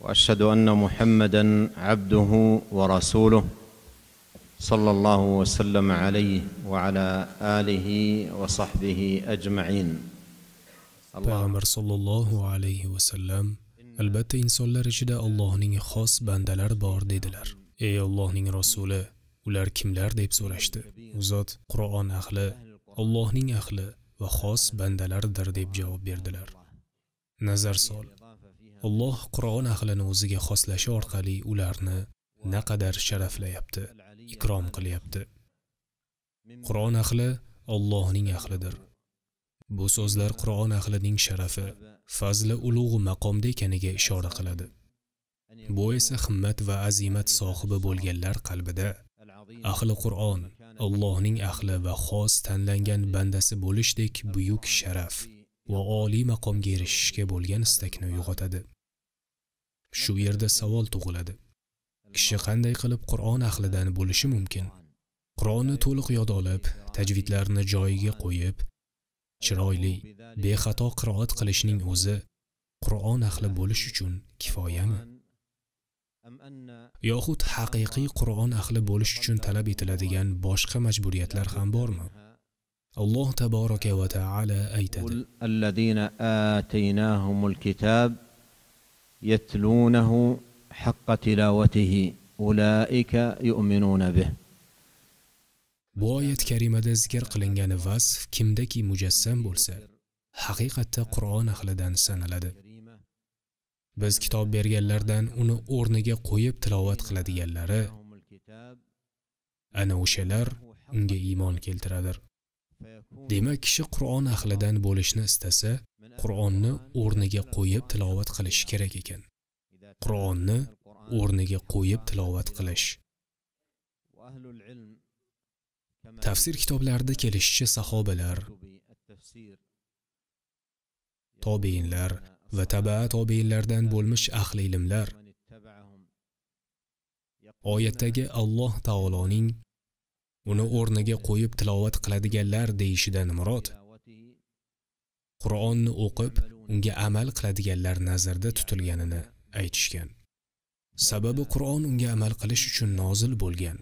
واشهد ان محمدا عبده ورسوله صلى الله وسلم عليه وعلى اله وصحبه اجمعين payg'ambar sollallohu alayhi vasallam albatta insonlar ichida allohning xos bandalar bor dedilar ey allohning rasuli ular kimlar deb so'rashdi u zot qur'on ahli allohning ahli va xos bandalardir deb javob berdilar nazar sol Alloh Qur'on ahlini o'ziga xoslashi orqali ularni naqadar sharaflayapti, ikrom qilyapti. Qur'on ahli Allohning ahlidir. Bu so'zlar Qur'on ahlining sharafi, fazli ulug' maqomda ekaniga ishora qiladi. Bu esa himmat va azimat sohibi bo'lganlar qalbida ahli Qur'on, Allohning ahli va xos tanlangan bandasi bo'lishdek buyuk sharaf va oliy maqomga erishishga bo'lgan istakni uyg'otadi. shu yerda savol tug'iladi kishi qanday qilib qur'on ahlidan bo'lishi mumkin qur'onni to'liq yod olib tajvidlarni joyiga qo'yib chiroyli bexato qiroat qilishning o'zi qur'on ahli bo'lish uchun kifoyami yoxud haqiqiy qur'on ahli bo'lish uchun talab etiladigan boshqa majburiyatlar ham bormi alloh taboraka va taala aytadi يتلونه حق تلاوته أولئك يؤمنون به bu oyat karimada zikr qilingan vasf kimdaki mujassam bo'lsa haqiqatda qur'on ahlidan sanaladi biz kitob berganlardan uni o'rniga qo'yib tilovat qiladiganlari ana o'shalar unga iymon keltiradilar. demak kishi qur'on ahlidan bo'lishni istasa qur'onni o'rniga qo'yib tilovat qilish kerak ekan qur'onni o'rniga qo'yib tilovat qilish tafsir kitoblarida kelishicha sahobalar tobeinlar va tabaa tobeinlardan bo'lmish ahli ilmlar oyatdagi alloh taoloning uni o'rniga qo'yib tilovat qiladiganlar deyishidan murod qur'onni o'qib unga amal qiladiganlar nazarda tutilganini aytishgan sababi qur'on unga amal qilish uchun nozil bo'lgan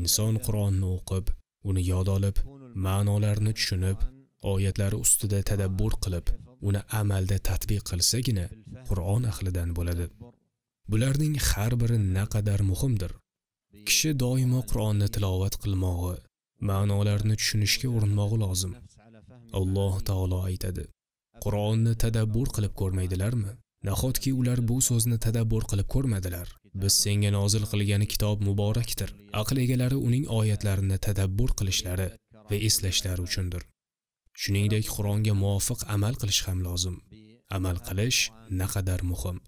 inson qur'onni o'qib uni yod olib ma'nolarini tushunib oyatlari ustida tadabbur qilib uni amalda tatbiq qilsagina qur'on ahlidan bo'ladi bularning har biri naqadar muhimdir kishi doimo Qur'onni tilovat qilmog'i, ma'nolarini tushunishga urinmog'i lozim. Alloh taolo aytadi: Qur'onni tadabbur qilib ko'rmaydilarmi? Nahotki ular bu so'zni tadabbur qilib ko'rmadilar. Biz senga nozil qilgan kitob muborakdir. Aql egalari uning oyatlarini tadabbur qilishlari va eslashlari uchundir. Shuningdek, Qur'onga muvofiq amal qilish ham lozim. Amal qilish naqadar muhim.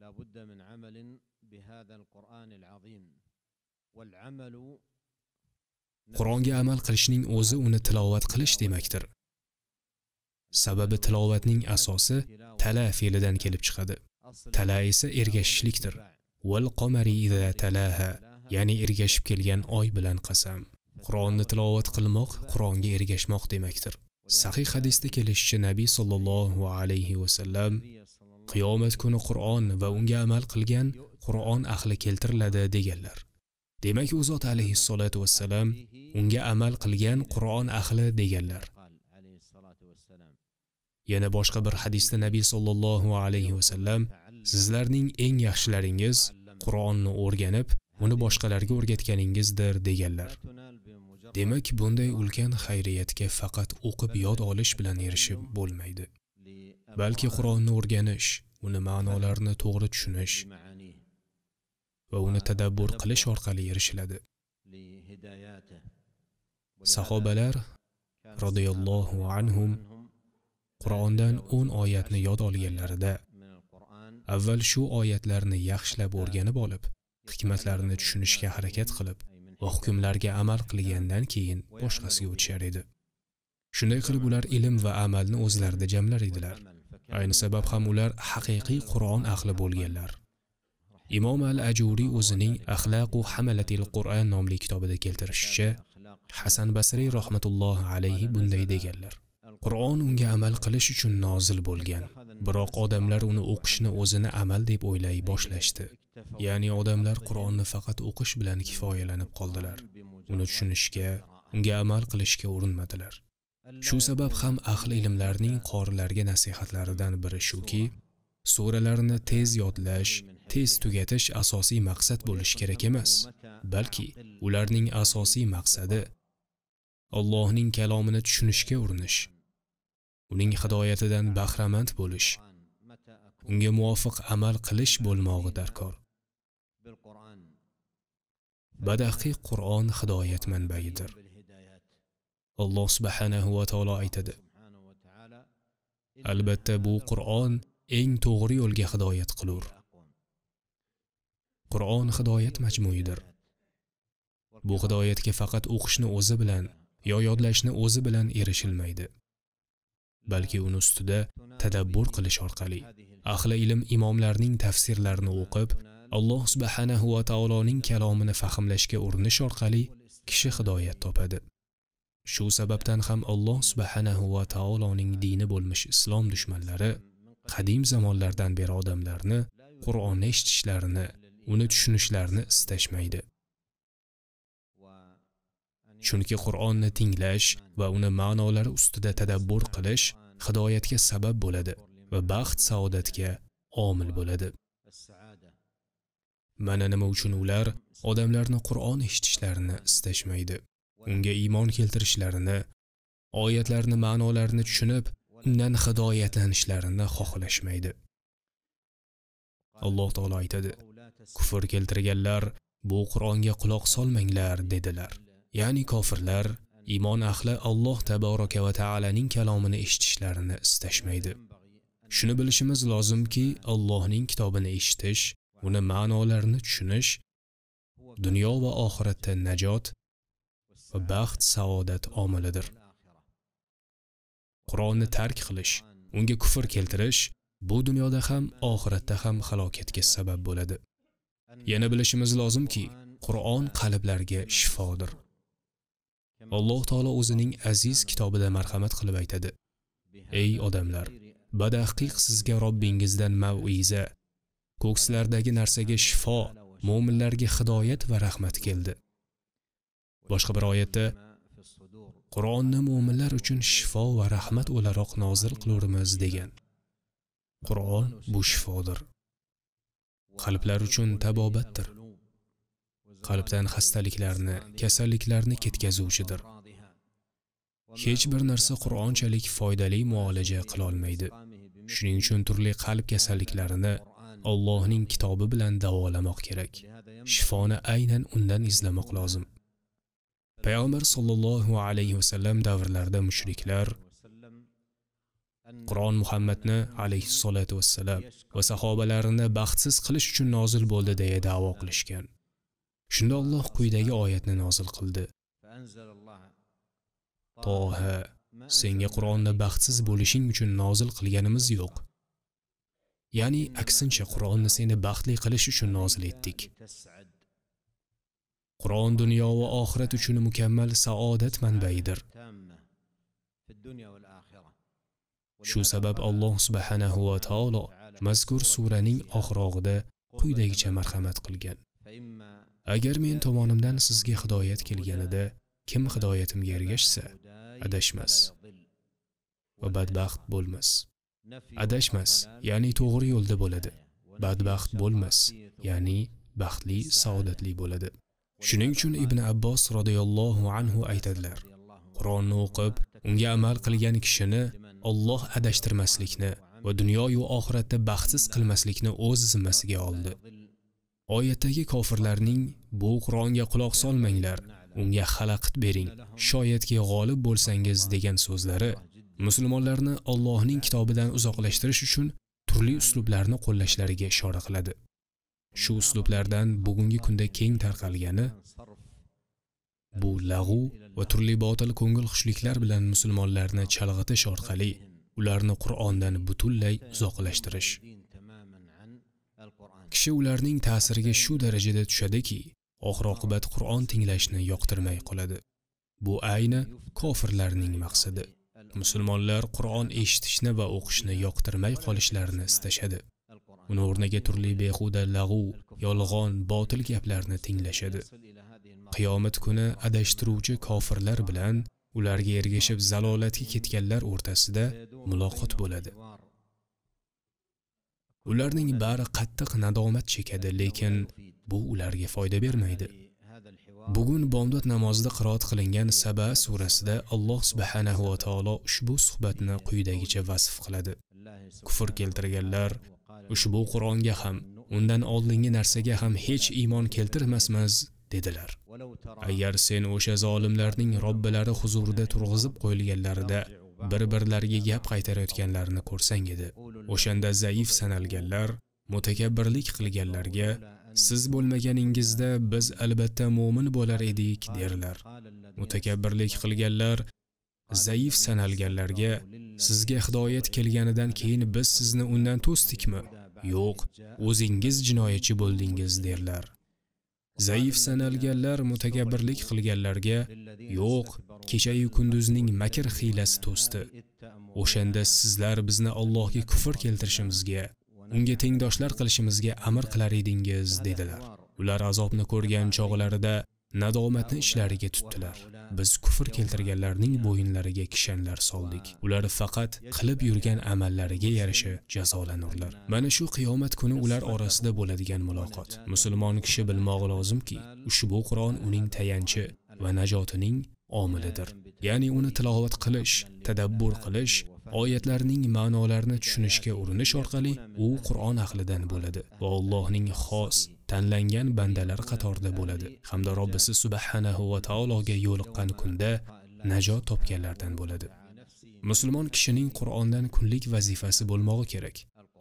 لا بد من عمل بهذا القرآن العظيم والعمل qur'onga amal qilishning o'zi uni tilovat qilish demakdir sababi tilovatning asosi tala fe'lidan kelib chiqadi tala esa ergashishlikdir val қомари иза talaha ya'ni ergashib kelgan oy bilan qasam qur'onni tilovat qilmoq qur'onga ergashmoq demakdir sahih hadisda kelishicha nabiy sollallohu alayhi vasallam qiyomat kuni qur'on va unga amal qilgan qur'on ahli keltiriladi deganlar demak u zot alayhissalotu vassalam unga amal qilgan qur'on ahli deganlar yana boshqa bir hadisda nabiy sollallohu alayhi vasallam sizlarning eng yaxshilaringiz qur'onni o'rganib uni boshqalarga o'rgatganingizdir deganlar demak bunday ulkan xayriyatga faqat o'qib yod olish bilan erishib bo'lmaydi balki Qur'onni o'rganish, uni ma'nolarini to'g'ri tushunish va uni tadabbur qilish orqali erishiladi. Sahobalar roziyallohu anhum Qur'ondan 10 oyatni yod olganlarida avval shu oyatlarni yaxshilab o'rganib olib, hikmatlarini tushunishga harakat qilib va hukmlarga amal qilgandan keyin boshqasiga o'tishar edi. Shunday qilib ular ilm va amalni o'zlarida jamlar edilar. ayni sabab ham ular haqiqiy qur'on ahli bo'lganlar imom al ajuriy o'zining axlaqu hamalatil qur'on nomli kitobida keltirishicha hasan basriy rahmatullohi alayhi bunday deganlar qur'on unga amal qilish uchun nozil bo'lgan biroq odamlar uni o'qishni o'zini amal deb o'ylay boshlashdi ya'ni odamlar qur'onni faqat o'qish bilan kifoyalanib qoldilar uni tushunishga unga amal qilishga urinmadilar shu sabab ham ahli ilmlarning qorilarga nasihatlaridan biri shuki suralarni tez yodlash tez tugatish asosiy maqsad bo'lishi kerak emas balki ularning asosiy maqsadi allohning kalomini tushunishga urinish uning hidoyatidan bahramand bo'lish unga muvofiq amal qilish bo'lmog'i darkor badaqiq qur'on hidoyat manbaidir alloh subhanahu va taolo aytadi albatta bu qur'on eng to'g'ri yo'lga hidoyat qilur qur'on hidoyat majmuidir bu hidoyatga faqat o'qishni o'zi bilan yo yodlashni o'zi bilan erishilmaydi balki uni ustida tadabbur qilish orqali ahli ilm imomlarning tafsirlarini o'qib alloh subhanahu va taoloning kalomini fahmlashga urinish orqali kishi hidoyat topadi Shu sababdan ham Alloh subhanahu va taoloning dini bo'lmish islom dushmanlari qadim zamonlardan beri odamlarni Qur'onni eshitishlarini, uni tushunishlarini istashmaydi. Chunki Qur'onni tinglash va uni ma'nolari ustida tadabbur qilish hidoyatga sabab bo'ladi va baxt saodatga omil bo'ladi. Mana nima uchun ular odamlarni Qur'on eshitishlarini istashmaydi. unga iymon keltirishlarini oyatlarni ma'nolarini tushunib undan hidoyatlanishlarini xohlashmaydi alloh taolo aytadi kufr keltirganlar bu qur'onga quloq solmanglar dedilar ya'ni kofirlar iymon ahli alloh taboraka va taolaning kalomini eshitishlarini istashmaydi shuni bilishimiz lozimki allohning kitobini eshitish uni ma'nolarini tushunish dunyo va oxiratda najot va baxt saodat omilidir. Qur'onni tark qilish, unga kufr keltirish bu dunyoda ham, oxiratda ham halokatga sabab bo'ladi. Yana bilishimiz lozimki, Qur'on qalblarga shifodir. Alloh taolo o'zining aziz kitobida marhamat qilib aytadi: Ey odamlar, badahqiq sizga Robbingizdan mau'iza, ko'kslardagi narsaga shifo, mu'minlarga hidoyat va rahmat keldi. boshqa bir oyatda qur'onni mo'minlar uchun shifo va rahmat o'laroq nozil qilurmiz degan qur'on bu shifodir qalblar uchun tabobatdir qalbdan xastaliklarni kasalliklarni ketkazuvchidir hech bir narsa qur'onchalik foydali muolaja qilolmaydi shuning uchun turli qalb kasalliklarini Allohning kitobi bilan davolamoq kerak shifoni aynan undan izlamoq lozim payg'ambar sollallohu alayhi vasallam davrlarida mushriklar qur'on muhammadni alayhissalotu vassalam va sahobalarini baxtsiz qilish uchun nozil bo'ldi deya da'vo qilishgan shunda alloh quyidagi oyatni nozil qildi toha senga qur'onni baxtsiz bo'lishing uchun nozil qilganimiz yo'q ya'ni aksincha qur'onni seni baxtli qilish uchun nozil etdik Qur'on dunyo va oxirat uchun mukammal saodat manbaidir. Shu sabab Alloh subhanahu va taolo mazkur suraning oxirog'ida quyidagicha marhamat qilgan. Agar men tomonimdan sizga hidoyat kelganida, kim hidoyatimga ergashsa, adashmas va badbaxt bo'lmas. Adashmas, ya'ni to'g'ri yo'lda bo'ladi. Badbaxt bo'lmas, ya'ni baxtli, saodatli bo'ladi. Shuning uchun Ibn Abbos roziyallohu anhu aytadilar: Qur'onni o'qib, unga amal qilgan kishini Alloh adashtirmaslikni va dunyo yu oxiratda baxtsiz qilmaslikni o'z zimmasiga oldi. Oyatdagi kofirlarning bu Qur'onga quloq solmanglar, unga xalaqit bering, shoyatki g'olib bo'lsangiz degan so'zlari musulmonlarni Allohning kitobidan uzoqlashtirish uchun turli uslublarni qo'llashlariga ishora qiladi. shu uslublardan bugungi kunda keng tarqalgani bu lag'u va turli botil ko'ngil xushliklar bilan musulmonlarni chalg'itish orqali ularni qur'ondan butunlay uzoqlashtirish kishi ularning ta'siriga shu darajada tushadiki oxir oqibat qur'on tinglashni yoqtirmay qoladi bu ayni kofirlarning maqsadi musulmonlar qur'on eshitishni va o'qishni yoqtirmay qolishlarini istashadi uni o'rniga turli behuda lag'u yolg'on botil gaplarni tinglashadi qiyomat kuni adashtiruvchi kofirlar bilan ularga ergashib zalolatga ketganlar o'rtasida muloqot bo'ladi ularning bari qattiq nadomat chekadi lekin bu ularga foyda bermaydi bugun bomdod namozida qiroat qilingan saba surasida alloh subhanahu va taolo ushbu suhbatni quyidagicha vasf qiladi kufr keltirganlar ushbu Qur'onga ham, undan oldingi narsaga ham hech iymon keltirmasmiz dedilar. Agar sen o'sha zolimlarning robbilari huzurida turg'izib qo'yilganlarida bir-birlariga gap qaytarayotganlarini ko'rsang edi, o'shanda zaif sanalganlar, mutakabbirlik qilganlarga siz bo'lmaganingizda biz albatta mu'min bo'lar edik derlar. Mutakabbirlik qilganlar zaif sanalganlarga sizga hidoyat kelganidan keyin biz sizni undan to'sdikmi yo'q o'zingiz jinoyatchi bo'ldingiz derlar zaif sanalganlar mutakabbirlik qilganlarga yo'q kechayu kunduzning makr hiylasi to'sdi o'shanda sizlar bizni allohga kufr keltirishimizga unga tengdoshlar qilishimizga amr qilar edingiz dedilar ular azobni ko'rgan chog'larida nadomatni ishlariga tutdilar biz kufr keltirganlarning bo'yinlariga kishanlar soldik ular faqat qilib yurgan amallariga yarasha jazolanurlar mana shu qiyomat kuni ular orasida bo'ladigan muloqot musulmon kishi bilmog'i lozimki ushbu qur'on uning tayanchi va najotining omilidir ya'ni uni tilovat qilish tadabbur qilish oyatlarning ma'nolarini tushunishga urinish orqali u qur'on ahlidan bo'ladi va allohning xos tanlangan bandalar qatorida bo'ladi hamda Robbisi subhanahu va taologa yo'liqqan kunda najot topganlardan bo'ladi. Musulmon kishining Qur'ondan kunlik vazifasi bo'lmog'i kerak.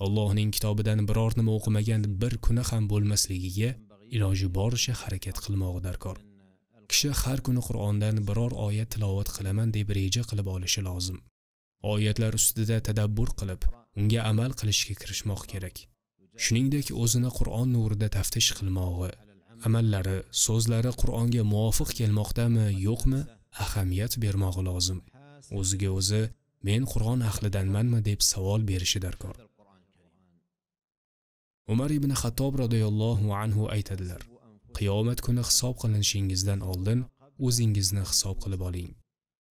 Allohning kitobidan biror nima o'qimagan bir kuni ham bo'lmasligiga iloji boricha harakat qilmog'i darkor. Kishi har kuni Qur'ondan biror oyat tilovat qilaman deb reja qilib olishi lozim. Oyatlar ustida tadabbur qilib, unga amal qilishga kirishmoq kerak. shuningdek o'zini Qur'on nurida taftish qilmog'i, amallari, so'zlari Qur'onga muvofiq kelmoqdami, yo'qmi ahamiyat bermog'i lozim. O'ziga o'zi men Qur'on ahlidanmanmi deb savol berishi darkor. Umar ibn Xattob roziyallohu anhu aytadilar: Qiyomat kuni hisob qilinishingizdan oldin o'zingizni hisob qilib oling.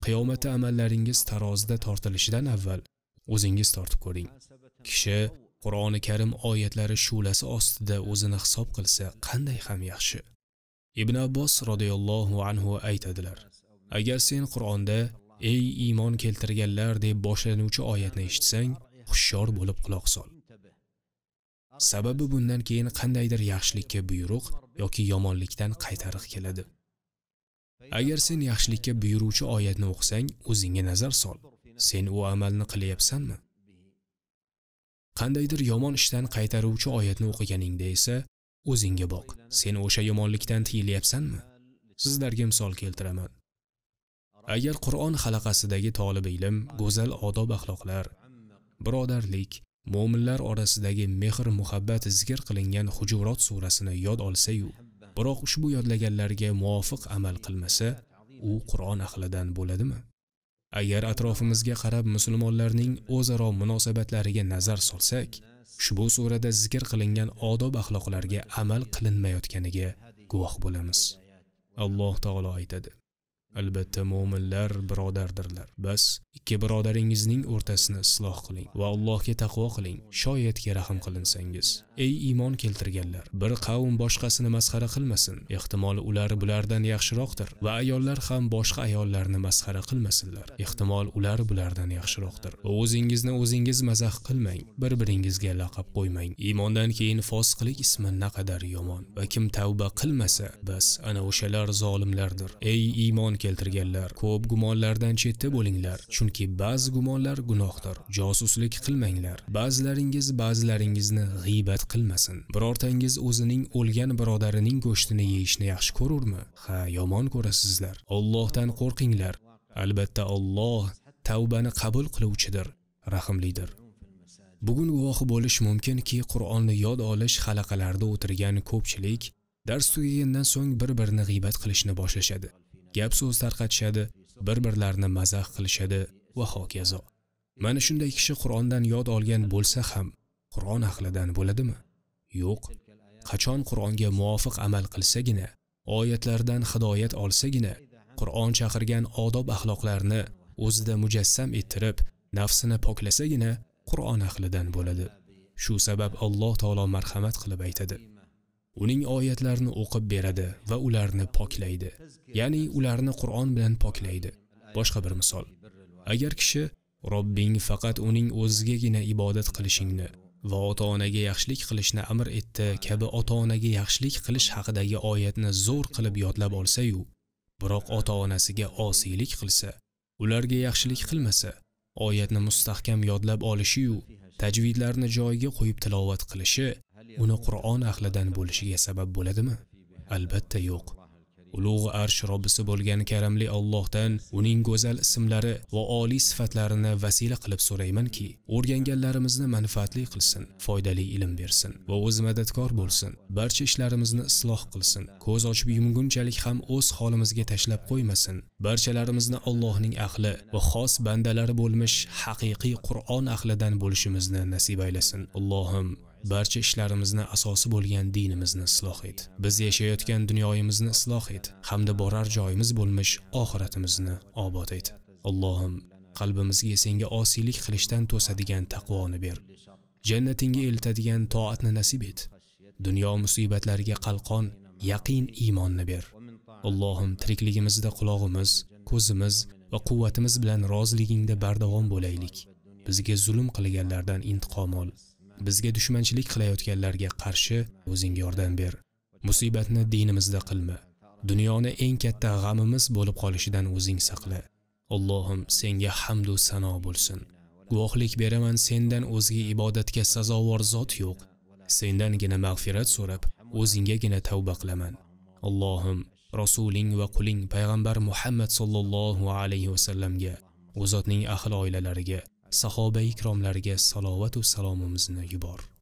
Qiyomatda amallaringiz tarozida tortilishidan avval o'zingiz tortib ko'ring. Kishi qur'oni karim oyatlari shu'lasi ostida o'zini hisob qilsa qanday ham yaxshi ibn abbos roziyallohu anhu aytadilar agar sen qur'onda ey iymon keltirganlar deb boshlanuvchi oyatni eshitsang hushyor bo'lib quloq sol sababi bundan keyin qandaydir yaxshilikka buyruq yoki yomonlikdan qaytariq keladi agar sen yaxshilikka buyuruvchi oyatni o'qisang o'zingga nazar sol sen u amalni qilyapsanmi qandaydir yomon ishdan qaytaruvchi oyatni o'qiganingda esa o'zingga boq sen o'sha yomonlikdan tiyilyapsanmi sizlarga misol keltiraman agar qur'on halaqasidagi tolib ilm go'zal odob axloqlar birodarlik mo'minlar orasidagi mehr muhabbat zikr qilingan hujurot surasini yod olsayu biroq ushbu yodlaganlarga muvofiq amal qilmasa u qur'on ahlidan bo'ladimi Agar atrofimizga qarab musulmonlarning o'zaro munosabatlariga nazar solsak, ushbu surada zikr qilingan odob axloqlarga amal qilinmayotganiga guvoh bo'lamiz. Alloh taolo aytadi: albatta mo'minlar birodardirlar bas ikki birodaringizning o'rtasini isloh qiling va allohga taqvo qiling shoyatki rahm qilinsangiz ey iymon keltirganlar bir qavm boshqasini masxara qilmasin ehtimol ular bulardan yaxshiroqdir va ayollar ham boshqa ayollarni masxara qilmasinlar ehtimol ular bulardan yaxshiroqdir va o'zingizni o'zingiz mazax qilmang bir biringizga laqab qo'ymang iymondan keyin fosiqlik ismi naqadar yomon va kim tavba qilmasa bas ana o'shalar zolimlardir ey iymon keltirganlar keltirganlar. Ko'p gumonlardan chetda bo'linglar, chunki ba'zi gumonlar gunohdir. Josuslik qilmanglar. Ba'zilaringiz ba'zilaringizni g'ibat qilmasin. Birortangiz o'zining o'lgan birodarining go'shtini yeyishni yaxshi ko'rurmi? Ha, yomon ko'rasizlar. Allohdan qo'rqinglar. Albatta Alloh tavbani qabul qiluvchidir, rahimlidir. Bugun guvohi bo'lish mumkinki, Qur'onni yod olish halaqalarida o'tirgan ko'pchilik dars tugagandan so'ng bir-birini g'ibat qilishni boshlashadi. gap so'z tarqatishadi bir birlarini mazax qilishadi va hokazo mana shunday kishi qur'ondan yod olgan bo'lsa ham qur'on ahlidan bo'ladimi yo'q qachon qur'onga muvofiq amal qilsagina oyatlardan hidoyat olsagina qur'on chaqirgan odob axloqlarni o'zida mujassam ettirib nafsini poklasagina qur'on ahlidan bo'ladi shu sabab alloh taolo marhamat qilib aytadi uning oyatlarini o'qib beradi va ularni poklaydi ya'ni ularni qur'on bilan poklaydi boshqa bir misol agar kishi robbing faqat uning o'zigagina ibodat qilishingni va ota onaga yaxshilik qilishni amr etdi kabi ota onaga yaxshilik qilish haqidagi oyatni zo'r qilib yodlab olsa-yu, biroq ota onasiga osiylik qilsa ularga yaxshilik qilmasa oyatni mustahkam yodlab olishi-yu, tajvidlarni joyiga qo'yib tilovat qilishi uni Qur'on ahlidan bo'lishiga sabab bo'ladimi? Albatta yo'q. ulug' arsh robbisi bo'lgan karamli Allohdan uning go'zal ismlari va oliy sifatlarini vasila qilib so'raymanki, o'rganganlarimizni manfaatli qilsin, foydali ilm bersin va o'z madadkor bo'lsin, barcha ishlarimizni isloh qilsin, ko'z ochib yumgunchalik ham o'z holimizga tashlab qo'ymasin. Barchalarimizni Allohning ahli va xos bandalari bo'lmish haqiqiy Qur'on ahlidan bo'lishimizni nasib aylasin. Allohim barcha ishlarimizni asosi bo'lgan dinimizni isloh et biz yashayotgan dunyoyimizni isloh et hamda borar joyimiz bo'lmish oxiratimizni obod et allohim qalbimizga senga osiylik qilishdan to'sadigan taqvoni ber jannatingga eltadigan toatni nasib et dunyo musibatlariga qalqon yaqin iymonni ber allohim tirikligimizda qulog'imiz ko'zimiz va quvvatimiz bilan roziligingda bardavom bo'laylik bizga zulm qilganlardan intiqom ol bizga dushmanchilik qilayotganlarga qarshi o'zing yordam ber musibatni dinimizda qilma dunyoni eng katta g'amimiz bo'lib qolishidan o'zing saqla allohim senga hamdu sano bo'lsin guvohlik beraman sendan o'zga ibodatga sazovor zot yo'q sendangina mag'firat so'rab o'zinggagina tavba qilaman allohim rasuling va quling payg'ambar muhammad sollallohu alayhi vasallamga u zotning ahli oilalariga sahoba ikromlariga salovatu salomimizni yubor